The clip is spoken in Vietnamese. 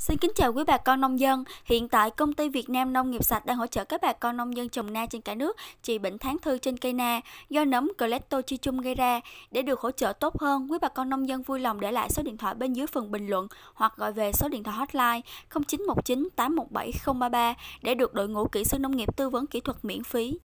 Xin kính chào quý bà con nông dân. Hiện tại công ty Việt Nam Nông nghiệp sạch đang hỗ trợ các bà con nông dân trồng na trên cả nước trị bệnh tháng thư trên cây na do nấm Cleptochichum gây ra. Để được hỗ trợ tốt hơn, quý bà con nông dân vui lòng để lại số điện thoại bên dưới phần bình luận hoặc gọi về số điện thoại hotline 0919 817 033 để được đội ngũ kỹ sư nông nghiệp tư vấn kỹ thuật miễn phí.